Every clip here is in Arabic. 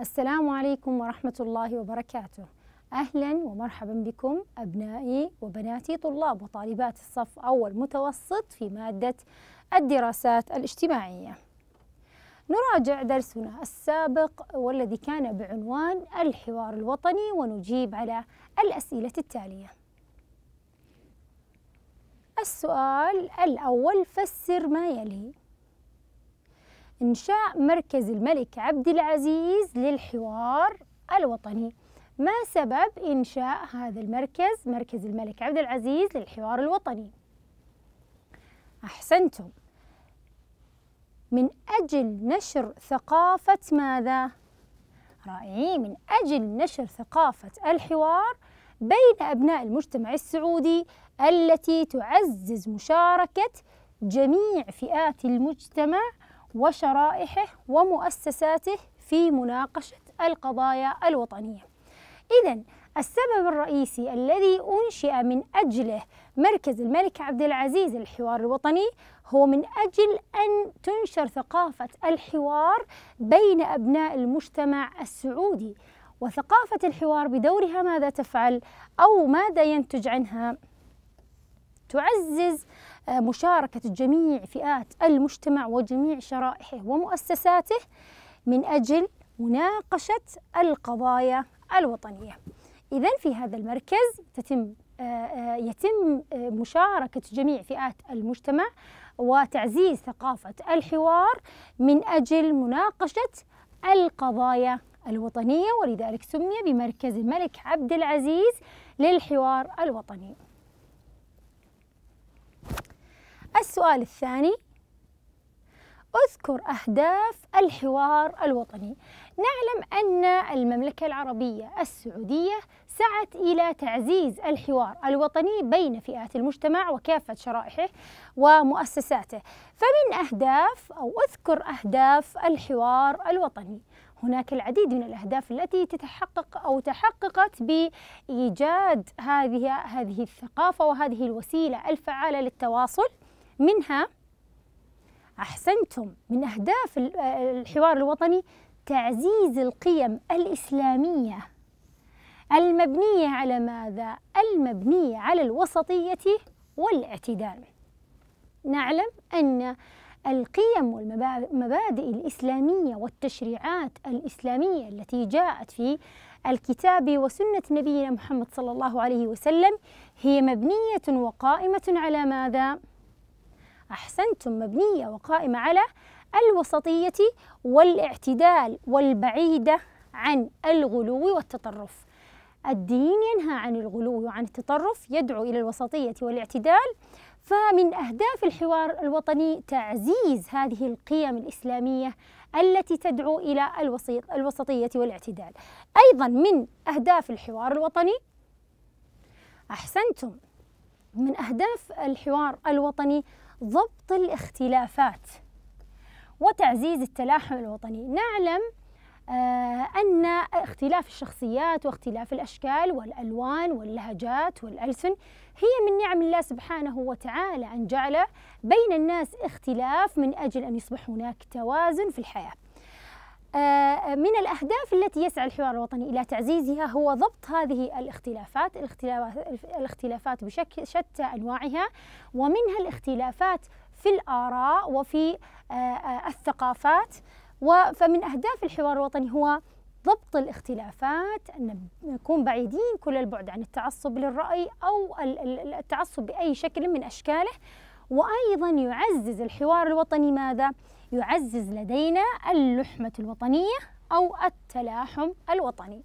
السلام عليكم ورحمة الله وبركاته أهلا ومرحبا بكم أبنائي وبناتي طلاب وطالبات الصف أول متوسط في مادة الدراسات الاجتماعية نراجع درسنا السابق والذي كان بعنوان الحوار الوطني ونجيب على الأسئلة التالية السؤال الأول فسر ما يلي إنشاء مركز الملك عبد العزيز للحوار الوطني ما سبب إنشاء هذا المركز مركز الملك عبد العزيز للحوار الوطني أحسنتم من أجل نشر ثقافة ماذا؟ رائعين من أجل نشر ثقافة الحوار بين أبناء المجتمع السعودي التي تعزز مشاركة جميع فئات المجتمع وشرائحه ومؤسساته في مناقشة القضايا الوطنية. إذا السبب الرئيسي الذي أنشئ من أجله مركز الملك عبد العزيز للحوار الوطني هو من أجل أن تنشر ثقافة الحوار بين أبناء المجتمع السعودي وثقافة الحوار بدورها ماذا تفعل أو ماذا ينتج عنها تعزز آه، مشاركة جميع فئات المجتمع وجميع شرائحه ومؤسساته من أجل مناقشة القضايا الوطنية إذا في هذا المركز تتم آه، آه، يتم مشاركة جميع فئات المجتمع وتعزيز ثقافة الحوار من أجل مناقشة القضايا الوطنية ولذلك سمي بمركز الملك عبد العزيز للحوار الوطني السؤال الثاني اذكر أهداف الحوار الوطني نعلم أن المملكة العربية السعودية سعت إلى تعزيز الحوار الوطني بين فئات المجتمع وكافة شرائحه ومؤسساته فمن أهداف أو أذكر أهداف الحوار الوطني هناك العديد من الأهداف التي تتحقق أو تحققت بإيجاد هذه هذه الثقافة وهذه الوسيلة الفعالة للتواصل منها أحسنتم من أهداف الحوار الوطني تعزيز القيم الإسلامية المبنية على ماذا؟ المبنية على الوسطية والاعتدال. نعلم أن القيم والمبادئ الإسلامية والتشريعات الإسلامية التي جاءت في الكتاب وسنة نبينا محمد صلى الله عليه وسلم هي مبنية وقائمة على ماذا؟ أحسنتم مبنية وقائمة على الوسطية والاعتدال والبعيدة عن الغلو والتطرف الدين ينهى عن الغلو وعن التطرف يدعو إلى الوسطية والاعتدال فمن أهداف الحوار الوطني تعزيز هذه القيم الإسلامية التي تدعو إلى الوسطية والاعتدال أيضا من أهداف الحوار الوطني أحسنتم من أهداف الحوار الوطني ضبط الاختلافات وتعزيز التلاحم الوطني نعلم آه، أن اختلاف الشخصيات واختلاف الأشكال والألوان واللهجات والألسن هي من نعم الله سبحانه وتعالى أن جعل بين الناس اختلاف من أجل أن يصبح هناك توازن في الحياة آه، من الأهداف التي يسعى الحوار الوطني إلى تعزيزها هو ضبط هذه الاختلافات الاختلافات بشكل شتى أنواعها ومنها الاختلافات في الآراء وفي آه، آه، الثقافات فمن أهداف الحوار الوطني هو ضبط الاختلافات أن نكون بعيدين كل البعد عن التعصب للرأي أو التعصب بأي شكل من أشكاله وأيضا يعزز الحوار الوطني ماذا؟ يعزز لدينا اللحمة الوطنية أو التلاحم الوطني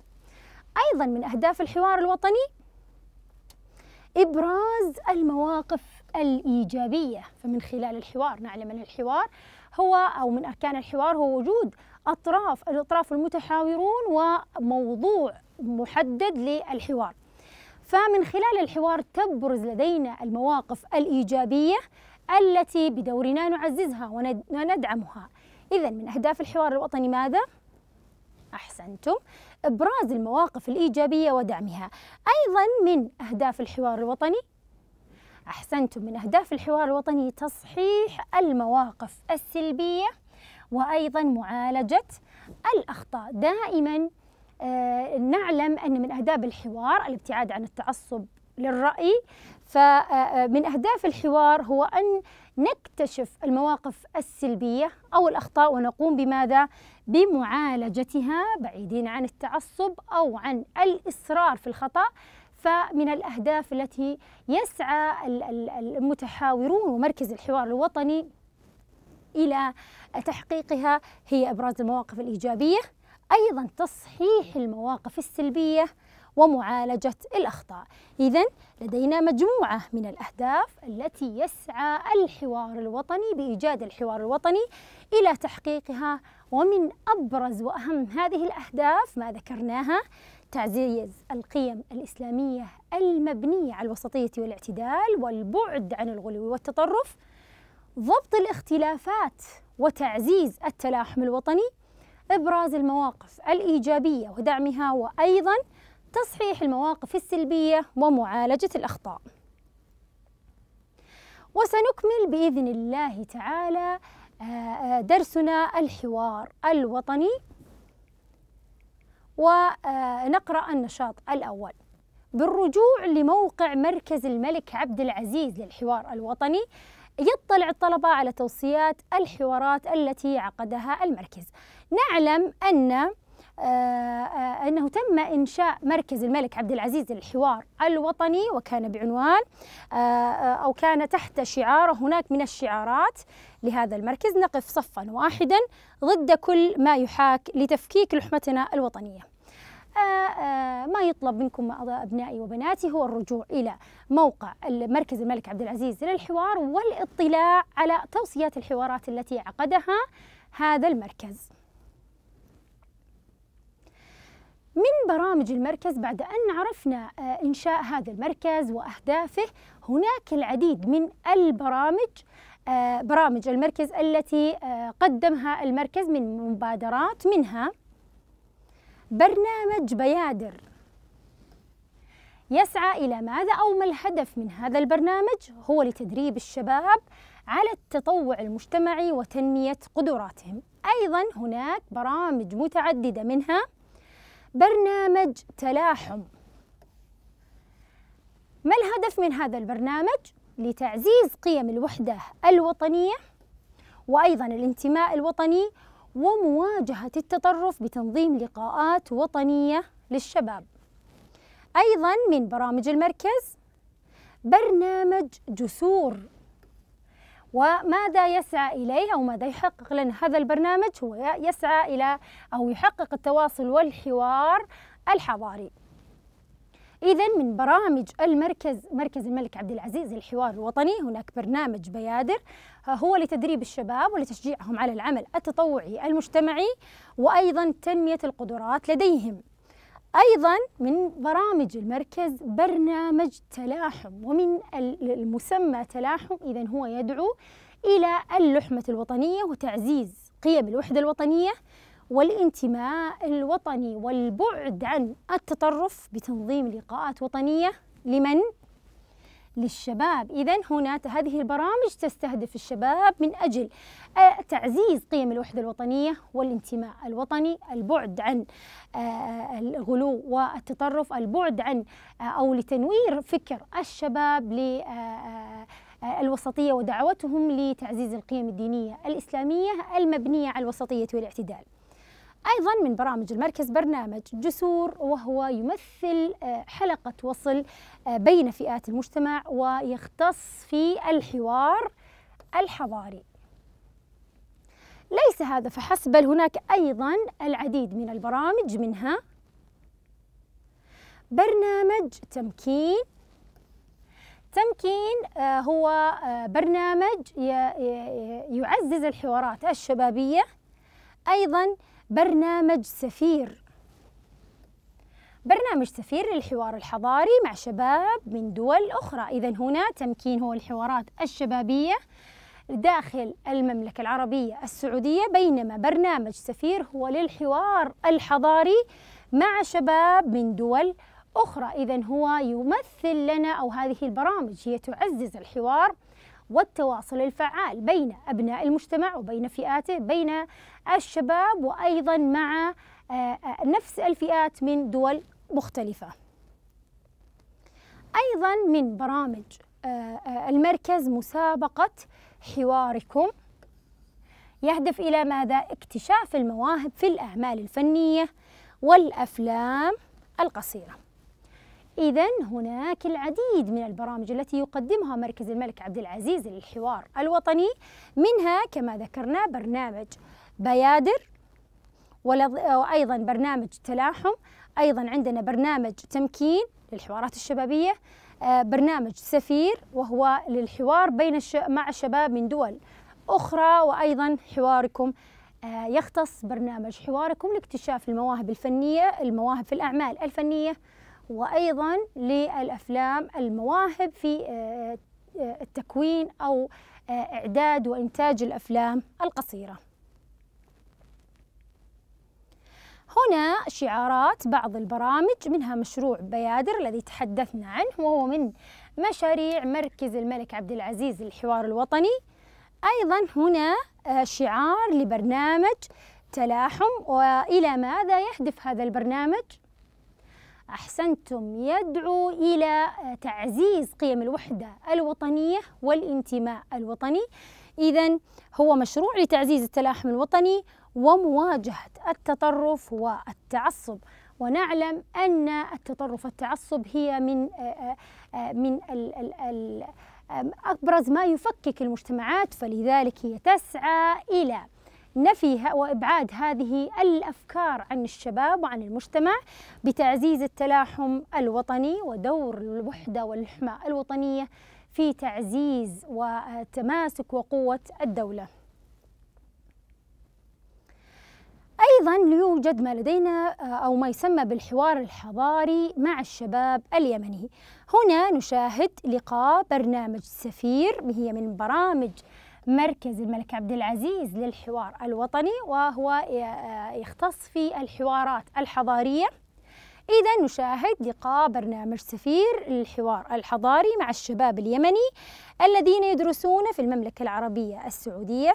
أيضا من أهداف الحوار الوطني إبراز المواقف الإيجابية فمن خلال الحوار نعلم أن الحوار هو أو من أركان الحوار هو وجود أطراف الأطراف المتحاورون وموضوع محدد للحوار فمن خلال الحوار تبرز لدينا المواقف الإيجابية التي بدورنا نعززها وندعمها إذا من أهداف الحوار الوطني ماذا؟ أحسنتم إبراز المواقف الإيجابية ودعمها أيضا من أهداف الحوار الوطني أحسنتم من أهداف الحوار الوطني تصحيح المواقف السلبية وأيضا معالجة الأخطاء دائما آه، نعلم أن من أهداف الحوار الابتعاد عن التعصب للرأي فمن آه، آه، أهداف الحوار هو أن نكتشف المواقف السلبية أو الأخطاء ونقوم بماذا؟ بمعالجتها بعيدين عن التعصب أو عن الإصرار في الخطأ فمن الأهداف التي يسعى المتحاورون ومركز الحوار الوطني إلى تحقيقها هي إبراز المواقف الإيجابية أيضا تصحيح المواقف السلبية ومعالجة الأخطاء إذا لدينا مجموعة من الأهداف التي يسعى الحوار الوطني بإيجاد الحوار الوطني إلى تحقيقها ومن أبرز وأهم هذه الأهداف ما ذكرناها تعزيز القيم الإسلامية المبنية على الوسطية والاعتدال والبعد عن الغلو والتطرف ضبط الاختلافات وتعزيز التلاحم الوطني ابراز المواقف الايجابيه ودعمها وايضا تصحيح المواقف السلبية ومعالجة الأخطاء وسنكمل بإذن الله تعالى آه، آه، درسنا الحوار الوطني ونقرأ آه، النشاط الأول بالرجوع لموقع مركز الملك عبد العزيز للحوار الوطني يطلع الطلبة على توصيات الحوارات التي عقدها المركز نعلم أن آه، آه، أنه تم إنشاء مركز الملك عبد العزيز للحوار الوطني وكان بعنوان آه، أو كان تحت شعار هناك من الشعارات لهذا المركز نقف صفا واحدا ضد كل ما يحاك لتفكيك لحمتنا الوطنية ما يطلب منكم أبنائي وبناتي هو الرجوع إلى موقع مركز الملك عبد العزيز للحوار والاطلاع على توصيات الحوارات التي عقدها هذا المركز من برامج المركز بعد أن عرفنا آه، إنشاء هذا المركز وأهدافه هناك العديد من البرامج آه، برامج المركز التي آه، قدمها المركز من مبادرات منها برنامج بيادر يسعى إلى ماذا أو ما الهدف من هذا البرنامج هو لتدريب الشباب على التطوع المجتمعي وتنمية قدراتهم أيضا هناك برامج متعددة منها برنامج تلاحم ما الهدف من هذا البرنامج؟ لتعزيز قيم الوحدة الوطنية وأيضا الانتماء الوطني ومواجهة التطرف بتنظيم لقاءات وطنية للشباب أيضا من برامج المركز برنامج جسور وماذا يسعى إليه أو ماذا يحقق لنا هذا البرنامج هو يسعى إلى أو يحقق التواصل والحوار الحضاري إذا من برامج المركز مركز الملك عبد العزيز للحوار الوطني هناك برنامج بيادر هو لتدريب الشباب ولتشجيعهم على العمل التطوعي المجتمعي وأيضا تنمية القدرات لديهم أيضا من برامج المركز برنامج تلاحم ومن المسمى تلاحم إذا هو يدعو إلى اللحمة الوطنية وتعزيز قيم الوحدة الوطنية والانتماء الوطني والبعد عن التطرف بتنظيم لقاءات وطنية لمن للشباب إذا هنا هذه البرامج تستهدف الشباب من أجل آه، تعزيز قيم الوحدة الوطنية والانتماء الوطني البعد عن آه، الغلو والتطرف البعد عن آه، أو لتنوير فكر الشباب ل الوسطية ودعوتهم لتعزيز القيم الدينية الإسلامية المبنية على الوسطية والاعتدال أيضا من برامج المركز برنامج جسور وهو يمثل آه، حلقة وصل آه، بين فئات المجتمع ويختص في الحوار الحضاري ليس هذا فحسب بل هناك أيضا العديد من البرامج منها برنامج تمكين تمكين آه، هو برنامج يعزز الحوارات الشبابية أيضا برنامج سفير برنامج سفير للحوار الحضاري مع شباب من دول أخرى إذا هنا تمكين هو الحوارات الشبابية داخل المملكة العربية السعودية بينما برنامج سفير هو للحوار الحضاري مع شباب من دول أخرى إذا هو يمثل لنا أو هذه البرامج هي تعزز الحوار والتواصل الفعال بين أبناء المجتمع وبين فئاته بين الشباب وأيضا مع آه، آه، نفس الفئات من دول مختلفة أيضا من برامج آه، المركز مسابقة حواركم يهدف إلى ماذا؟ اكتشاف المواهب في الأعمال الفنية والأفلام القصيرة إذا هناك العديد من البرامج التي يقدمها مركز الملك عبد العزيز للحوار الوطني منها كما ذكرنا برنامج بيادر وأيضا برنامج تلاحم أيضا عندنا برنامج تمكين للحوارات الشبابية آه، برنامج سفير وهو للحوار بين الش... مع الشباب من دول أخرى وأيضا حواركم آه، يختص برنامج حواركم لاكتشاف المواهب الفنية المواهب في الأعمال الفنية وأيضا للأفلام المواهب في آه، آه، التكوين أو آه، إعداد وإنتاج الأفلام القصيرة هنا شعارات بعض البرامج منها مشروع بيادر الذي تحدثنا عنه وهو من مشاريع مركز الملك عبد العزيز للحوار الوطني أيضا هنا شعار لبرنامج تلاحم وإلى ماذا يهدف هذا البرنامج أحسنتم يدعو إلى تعزيز قيم الوحدة الوطنية والانتماء الوطني إذا هو مشروع لتعزيز التلاحم الوطني ومواجهة التطرف والتعصب ونعلم أن التطرف والتعصب هي من من أبرز ما يفكك المجتمعات فلذلك هي تسعى إلى نفي وإبعاد هذه الأفكار عن الشباب وعن المجتمع بتعزيز التلاحم الوطني ودور الوحدة والحمى الوطنية في تعزيز وتماسك وقوة الدولة أيضا يوجد ما لدينا أو ما يسمى بالحوار الحضاري مع الشباب اليمني هنا نشاهد لقاء برنامج سفير هي من برامج مركز الملك عبد العزيز للحوار الوطني وهو آه، يختص في الحوارات الحضارية إذا نشاهد لقاء برنامج سفير للحوار الحضاري مع الشباب اليمني الذين يدرسون في المملكة العربية السعودية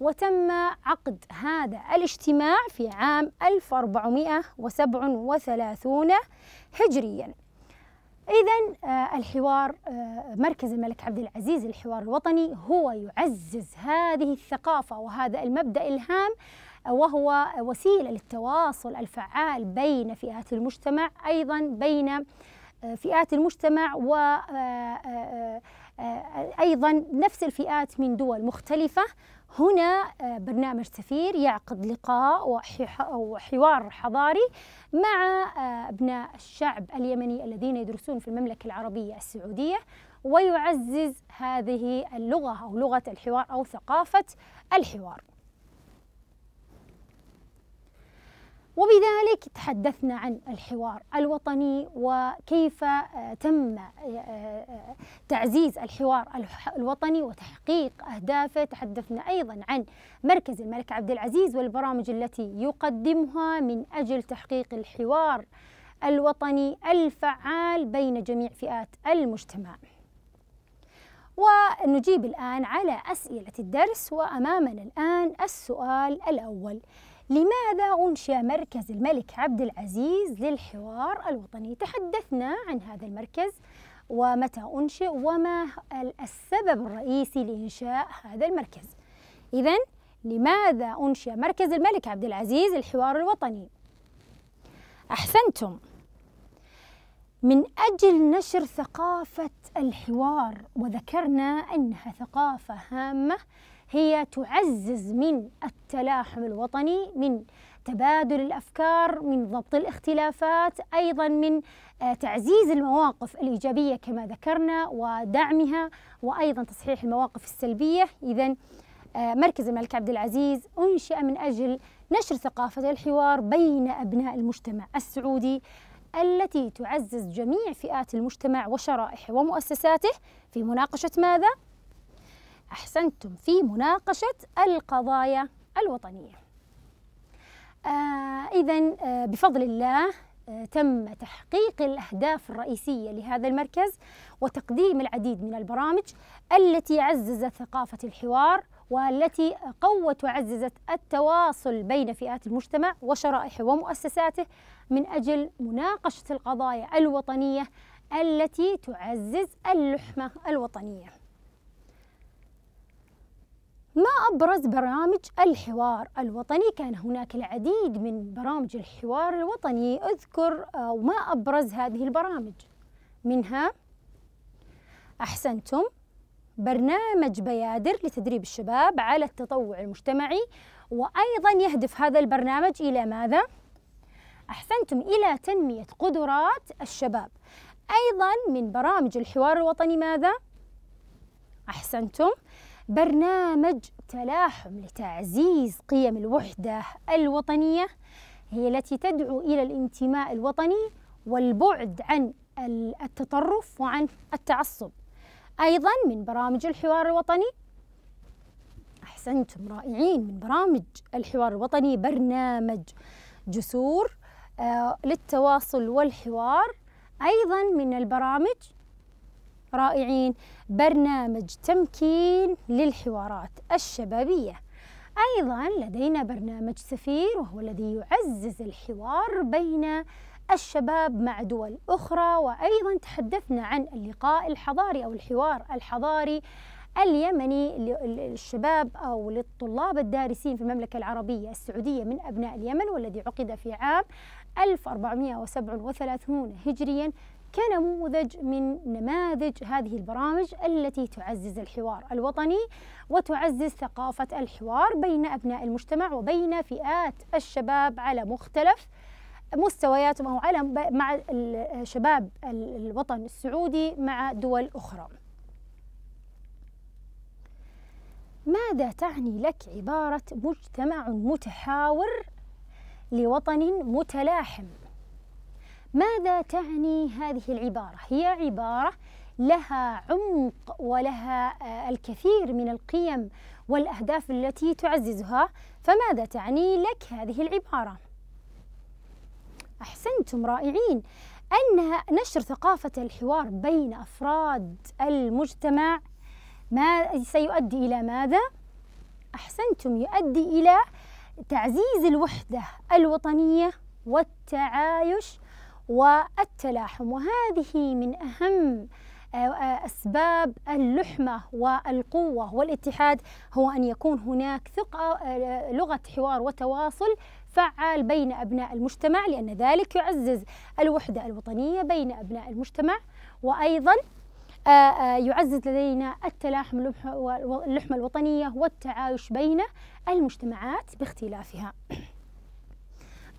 وتم عقد هذا الاجتماع في عام 1437 هجرياً إذا آه، الحوار آه، مركز الملك عبد العزيز الحوار الوطني هو يعزز هذه الثقافة وهذا المبدأ الهام آه، وهو وسيلة للتواصل الفعال بين فئات المجتمع أيضا بين فئات المجتمع و أيضا نفس الفئات من دول مختلفة هنا آه، برنامج سفير يعقد لقاء وحوار حضاري مع آه، أبناء الشعب اليمني الذين يدرسون في المملكة العربية السعودية ويعزز هذه اللغة أو لغة الحوار أو ثقافة الحوار وبذلك تحدثنا عن الحوار الوطني وكيف آه، تم آه، آه، تعزيز الحوار الوطني وتحقيق اهدافه، تحدثنا ايضا عن مركز الملك عبد العزيز والبرامج التي يقدمها من اجل تحقيق الحوار الوطني الفعال بين جميع فئات المجتمع. ونجيب الان على اسئله الدرس وامامنا الان السؤال الاول. لماذا أنشئ مركز الملك عبد العزيز للحوار الوطني؟ تحدثنا عن هذا المركز ومتى أنشئ وما السبب الرئيسي لإنشاء هذا المركز إذا لماذا أنشئ مركز الملك عبد العزيز للحوار الوطني؟ أحسنتم من أجل نشر ثقافة الحوار وذكرنا أنها ثقافة هامة هي تعزز من التلاحم الوطني من تبادل الافكار من ضبط الاختلافات ايضا من آه، تعزيز المواقف الايجابيه كما ذكرنا ودعمها وايضا تصحيح المواقف السلبيه اذا آه، مركز الملك عبد العزيز انشئ من اجل نشر ثقافه الحوار بين ابناء المجتمع السعودي التي تعزز جميع فئات المجتمع وشرائحه ومؤسساته في مناقشه ماذا أحسنتم في مناقشة القضايا الوطنية آه إذا آه بفضل الله آه، تم تحقيق الأهداف الرئيسية لهذا المركز وتقديم العديد من البرامج التي عززت ثقافة الحوار والتي قوت وعززت التواصل بين فئات المجتمع وشرائحه ومؤسساته من أجل مناقشة القضايا الوطنية التي تعزز اللحمة الوطنية ما أبرز برامج الحوار الوطني كان هناك العديد من برامج الحوار الوطني أذكر آه، وما أبرز هذه البرامج منها أحسنتم برنامج بيادر لتدريب الشباب على التطوع المجتمعي وأيضا يهدف هذا البرنامج إلى ماذا؟ أحسنتم إلى تنمية قدرات الشباب أيضا من برامج الحوار الوطني ماذا؟ أحسنتم برنامج تلاحم لتعزيز قيم الوحدة الوطنية هي التي تدعو إلى الانتماء الوطني والبعد عن التطرف وعن التعصب أيضا من برامج الحوار الوطني أحسنتم رائعين من برامج الحوار الوطني برنامج جسور آه، للتواصل والحوار أيضا من البرامج رائعين برنامج تمكين للحوارات الشبابية أيضا لدينا برنامج سفير وهو الذي يعزز الحوار بين الشباب مع دول أخرى وأيضا تحدثنا عن اللقاء الحضاري أو الحوار الحضاري اليمني للشباب أو للطلاب الدارسين في المملكة العربية السعودية من أبناء اليمن والذي عقد في عام 1437 هجريا كنموذج من نماذج هذه البرامج التي تعزز الحوار الوطني وتعزز ثقافة الحوار بين أبناء المجتمع وبين فئات الشباب على مختلف مستوياتهم أو على مع شباب الوطن السعودي مع دول أخرى ماذا تعني لك عبارة مجتمع متحاور لوطن متلاحم ماذا تعني هذه العبارة؟ هي عبارة لها عمق ولها آه، الكثير من القيم والأهداف التي تعززها فماذا تعني لك هذه العبارة؟ أحسنتم رائعين أنها نشر ثقافة الحوار بين أفراد المجتمع ما سيؤدي إلى ماذا؟ أحسنتم يؤدي إلى تعزيز الوحدة الوطنية والتعايش والتلاحم وهذه من أهم آه، آه، أسباب اللحمة والقوة والاتحاد هو أن يكون هناك ثقة آه، لغة حوار وتواصل فعال بين أبناء المجتمع لأن ذلك يعزز الوحدة الوطنية بين أبناء المجتمع وأيضا يعزز لدينا التلاحم اللحمة الوطنية والتعايش بين المجتمعات باختلافها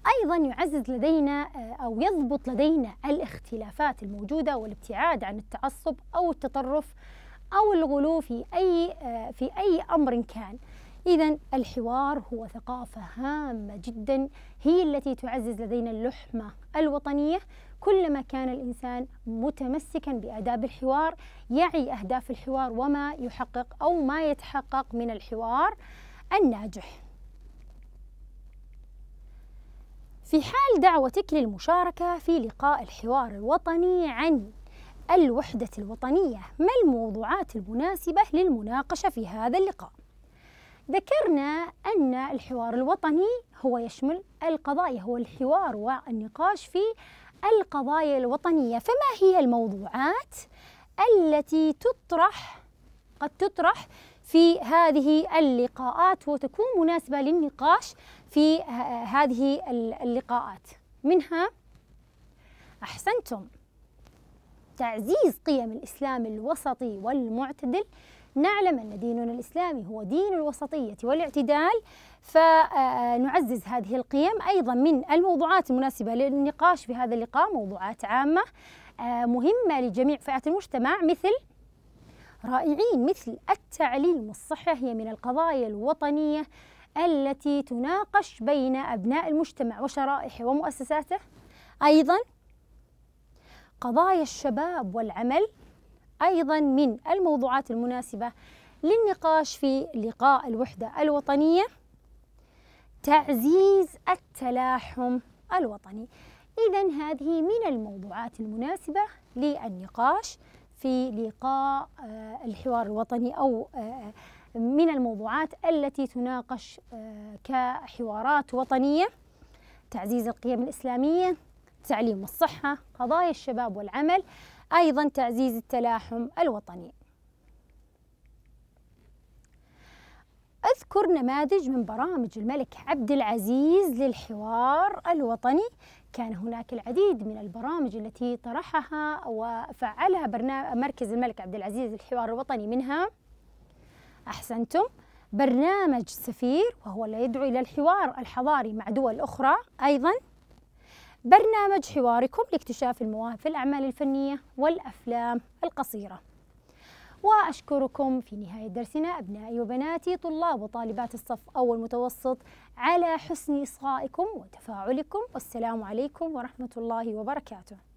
أيضا يعزز لدينا آه، أو يضبط لدينا الاختلافات الموجودة والابتعاد عن التعصب أو التطرف أو الغلو في أي آه، في أي أمر كان. إذا الحوار هو ثقافة هامة جدا هي التي تعزز لدينا اللحمة الوطنية كلما كان الإنسان متمسكا بآداب الحوار يعي أهداف الحوار وما يحقق أو ما يتحقق من الحوار الناجح في حال دعوتك للمشاركة في لقاء الحوار الوطني عن الوحدة الوطنية ما الموضوعات المناسبة للمناقشة في هذا اللقاء؟ ذكرنا أن الحوار الوطني هو يشمل القضايا هو الحوار والنقاش في القضايا الوطنية فما هي الموضوعات التي تطرح قد تطرح في هذه اللقاءات وتكون مناسبة للنقاش في هذه اللقاءات منها أحسنتم تعزيز قيم الإسلام الوسطي والمعتدل نعلم أن ديننا الإسلامي هو دين الوسطية والاعتدال فنعزز آه، هذه القيم أيضا من الموضوعات المناسبة للنقاش في هذا اللقاء موضوعات عامة آه، مهمة لجميع فئات المجتمع مثل رائعين مثل التعليم والصحة هي من القضايا الوطنية التي تناقش بين أبناء المجتمع وشرائحه ومؤسساته أيضا قضايا الشباب والعمل أيضا من الموضوعات المناسبة للنقاش في لقاء الوحدة الوطنية تعزيز التلاحم الوطني إذا هذه من الموضوعات المناسبة للنقاش في لقاء آه، الحوار الوطني أو آه، من الموضوعات التي تناقش آه، كحوارات وطنية تعزيز القيم الإسلامية التعليم والصحة قضايا الشباب والعمل أيضا تعزيز التلاحم الوطني أذكر نماذج من برامج الملك عبد العزيز للحوار الوطني كان هناك العديد من البرامج التي طرحها وفعلها برنامج مركز الملك عبد العزيز للحوار الوطني منها أحسنتم برنامج سفير وهو اللي يدعو إلى الحوار الحضاري مع دول أخرى أيضا برنامج حواركم لاكتشاف المواهب في الأعمال الفنية والأفلام القصيرة وأشكركم في نهاية درسنا أبنائي وبناتي طلاب وطالبات الصف أول متوسط على حسن إصغائكم وتفاعلكم والسلام عليكم ورحمة الله وبركاته